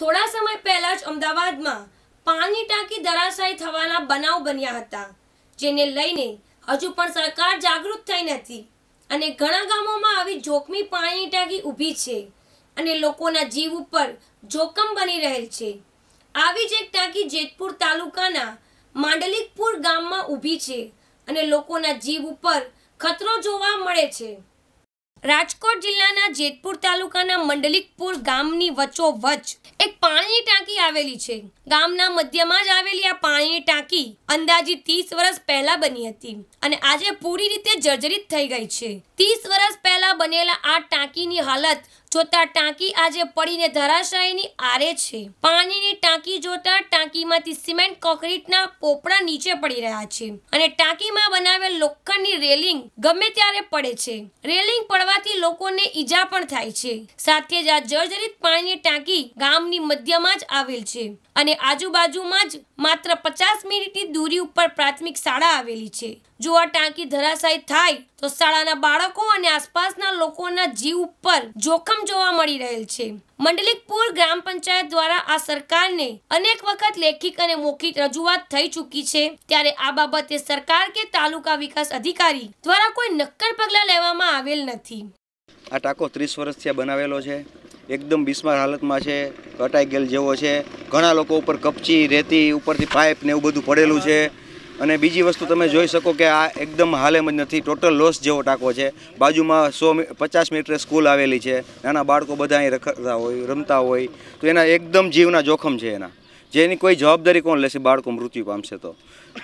થોડા સમય પહેલા જ અમદાવાદમાં પાણી ટાંકી ધરાશાયી થવાના બનાવ બન્યા હતા જેને લઈને હજુ પણ સરકાર જાગૃત થઈ નથી અને ઘણા ગામોમાં આવી જોખમી પાણીની ટાંકી ઊભી છે અને લોકોના જીવ ઉપર જોખમ બની રહેલ છે આવી જ એક ટાંકી જેતપુર તાલુકાના માંડલિકપુર ગામમાં ઊભી છે અને લોકોના જીવ ઉપર ખતરો જોવા મળે છે રાજકોટ જિલ્લાના જેતપુર તાલુકાના મંડલિકપુર ગામની વચ્ચોવચ એ પાણીની ટાંકી આવેલી છે ગામના મધ્યમાં જ આવેલી આ પાણીની ટાંકી અંદાજી ત્રીસ વર્ષ પહેલા બની હતી અને આજે પૂરી રીતે જર્જરિત થઈ ગઈ છે ત્રીસ વર્ષ પહેલા બનેલા આ ટાંકીની હાલત જોતા ટાંકી આજે પડીને ધરાશાયની આરે છે પાણીની ટાંકી જોતા ટાંકીમાંથી સિમેન્ટ કોન્ક્રીટના પોપડા નીચે પડી રહ્યા છે અને ટાંકીમાં બનાવેલ લોખંડની રેલિંગ ગમે ત્યારે પડે છે રેલિંગ પડવાથી લોકોને ઈજા પણ થાય છે સાથે જ આ જર્જરિત પાણીની ટાંકી ગામની મધ્યમાં જ આવેલ છે અને આજુબાજુમાં જ માત્ર પચાસ મિનિટની દૂરી ઉપર પ્રાથમિક શાળા આવેલી છે જો આ ટાંકી ધરાશાય થાય તો શાળાના બાળકો અને આસપાસના લોકોના જીવ ઉપર જોખમ કામ જોવા મળી રહેલ છે મંડલિકપુર ગ્રામ પંચાયત દ્વારા આ સરકારને અનેક વખત લેખિત અને મૌખિક રજૂઆત થઈ ચૂકી છે ત્યારે આ બાબતે સરકાર કે તાલુકા વિકાસ અધિકારી દ્વારા કોઈ નક્કર પગલાં લેવામાં આવેલ નથી આ ટાંકો ત્રીસ વર્ષથી બનાવેલો છે એકદમ બિસ્માર હાલતમાં છે કટાઈ ગયેલ જેવો છે ઘણા લોકો ઉપર કપચી રેતી ઉપરથી પાઇપ ને એવું બધું પડેલું છે અને બીજી વસ્તુ તમે જોઈ શકો કે આ એકદમ હાલેમ જ નથી ટોટલ લોસ જેવો ટાંકો છે બાજુમાં સો પચાસ મીટરે સ્કૂલ આવેલી છે નાના બાળકો બધા અહીં રખડતા હોય રમતા હોય તો એના એકદમ જીવના જોખમ છે એના જેની કોઈ જવાબદારી કોણ લેશે બાળકો મૃત્યુ પામશે તો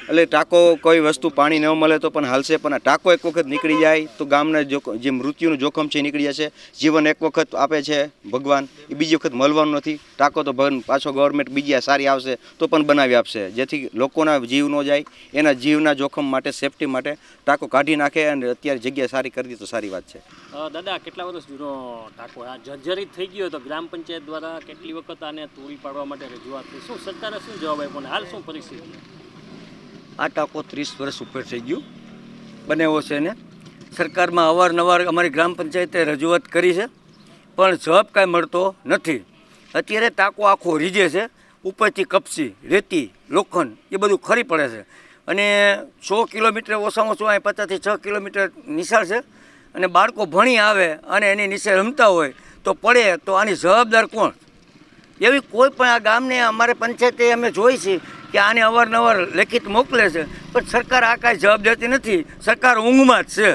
એટલે ટાંકો કોઈ વસ્તુ પાણી ન મળે તો પણ હાલશે પણ ટાંકો એક વખત નીકળી જાય તો ગામના જે મૃત્યુનું જોખમ છે નીકળી જશે જીવન એક વખત આપે છે ભગવાન એ બીજી વખત મળવાનું નથી ટાંકો તો પાછો ગવર્મેન્ટ બીજી સારી આવશે તો પણ બનાવી આપશે જેથી લોકોના જીવ ન જાય એના જીવના જોખમ માટે સેફટી માટે ટાંકો કાઢી નાખે અને અત્યારે જગ્યા સારી કરી દે તો સારી વાત છે દાદા કેટલા વર્ષ જૂનો ટાંકો આ જર્જરિત થઈ ગયો તો ગ્રામ પંચાયત દ્વારા કેટલી વખત આને તોડી પાડવા માટે રજૂઆત થઈ શું સરકારે શું જવાબ આપ્યો હાલ શું પરિસ્થિતિ આ ટાંકો ત્રીસ વર્ષ ઉપર થઈ ગયું બનેવો છે એને સરકારમાં અવારનવાર અમારી ગ્રામ પંચાયતે રજૂઆત કરી છે પણ જવાબ કાંઈ મળતો નથી અત્યારે ટાંકો આખો રીજે છે ઉપરથી કપસી રેતી લોખંડ એ બધું ખરી પડે છે અને સો કિલોમીટર ઓછામાં ઓછું અહીં પચાસથી છ કિલોમીટર નિશાળ છે અને બાળકો ભણી આવે અને એની નીચે રમતા હોય તો પડે તો આની જવાબદાર કોણ એવી કોઈ પણ આ ગામને અમારે પંચાયતે અમે જોઈ છીએ કે આને અવારનવાર લેખિત મોકલે છે પણ સરકાર આ કાંઈ જવાબ દેતી નથી સરકાર ઊંઘમાં જ છે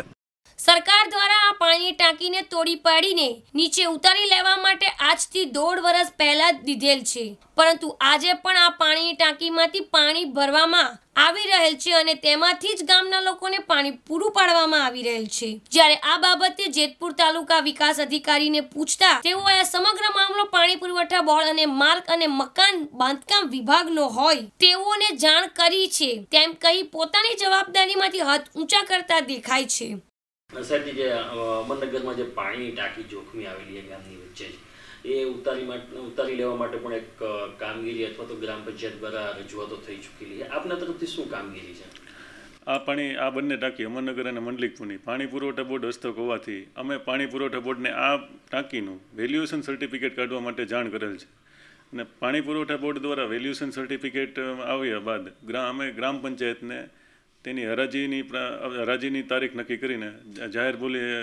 સરકાર દ્વારા આ પાણીની ટાંકીને તોડી પાડીને નીચે ઉતારી લેવા માટે આજથી દોઢ વર્ષ પહેલા દીધેલ છે પરંતુ આજે પણ આ પાણીની ટાંકીમાંથી પાણી ભરવામાં આવી રહેલ છે અને તેમાંથી જ ગામના લોકોને પાણી પૂરું પાડવામાં આવી રહેલ છે જ્યારે આ બાબતે જેતપુર તાલુકા વિકાસ અધિકારીને પૂછતા તેઓ આ સમગ્ર મામલો પાણી પુરવઠા બોર્ડ અને માર્ગ અને મકાન બાંધકામ વિભાગનો હોય તેઓને જાણ કરી છે તેમ કહી પોતાની જવાબદારીમાંથી હાથ ઊંચા કરતા દેખાય છે સાહેબજી જે અમરનગરમાં જે પાણીની ટાંકી જોખમી આવેલી છે ગામની વચ્ચે જ એ ઉતારી માટે ઉતારી લેવા માટે પણ એક કામગીરી અથવા તો ગ્રામ પંચાયત દ્વારા રજૂઆતો થઈ ચૂકેલી છે આપના તરફથી શું કામગીરી છે આ પાણી આ બંને ટાંકી અમરનગર અને મંડલિકપુરની પાણી પુરવઠા બોર્ડ હસ્તક હોવાથી અમે પાણી પુરવઠા બોર્ડને આ ટાંકીનું વેલ્યુએશન સર્ટિફિકેટ કાઢવા માટે જાણ કરેલ છે અને પાણી પુરવઠા બોર્ડ દ્વારા વેલ્યુએશન સર્ટિફિકેટ આવ્યા બાદ ગ્રામ અમે ગ્રામ પંચાયતને તેની હરાજીની હરાજીની તારીખ નક્કી કરીને જાહેર બોલીએ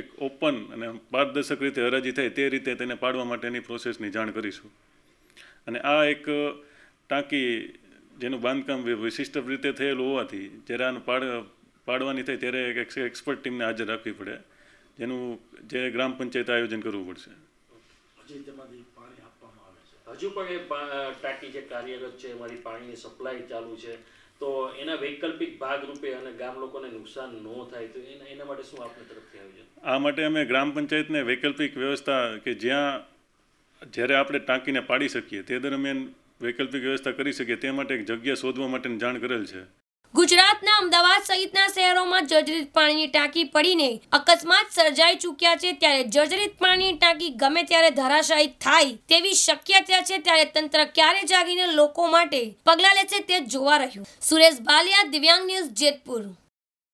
એક ઓપન અને પારદર્શક રીતે હરાજી થાય તે રીતે તેને પાડવા માટેની પ્રોસેસની જાણ કરીશું અને આ એક ટાંકી જેનું બાંધકામ વિશિષ્ટ રીતે થયેલું હોવાથી જ્યારે આનું પાડ પાડવાની થાય ત્યારે એક એક્સપર્ટ ટીમને હાજર રાખવી પડે જેનું જે ગ્રામ પંચાયત આયોજન કરવું પડશે હજુ પણ એ ટાંકી જે કાર્યરત છે એમાંથી પાણીની સપ્લાય ચાલુ છે તો એના વૈકલ્પિક ભાગ રૂપે અને ગામ લોકોને નુકસાન ન થાય તો એના માટે શું આપણે તરફથી આયોજન આ માટે અમે ગ્રામ પંચાયતને વૈકલ્પિક વ્યવસ્થા કે જ્યાં જ્યારે આપણે ટાંકીને પાડી શકીએ તે દરમિયાન વૈકલ્પિક વ્યવસ્થા કરી શકીએ તે માટે એક જગ્યા શોધવા માટેની જાણ કરેલ છે ગુજરાતના અમદાવાદ સહિતના શહેરોમાં જર્જરિત પાણીની ટાંકી પડીને અકસ્માત સર્જાઈ ચૂક્યા છે ત્યારે જર્જરિત પાણીની ટાંકી ગમે ત્યારે ધરાશાયી થાય તેવી શક્યતા છે ત્યારે તંત્ર ક્યારે જાગીને લોકો માટે પગલાં લેશે તે જોવા રહ્યું સુરેશ બાલિયા દિવ્યાંગ ન્યૂઝ જેતપુર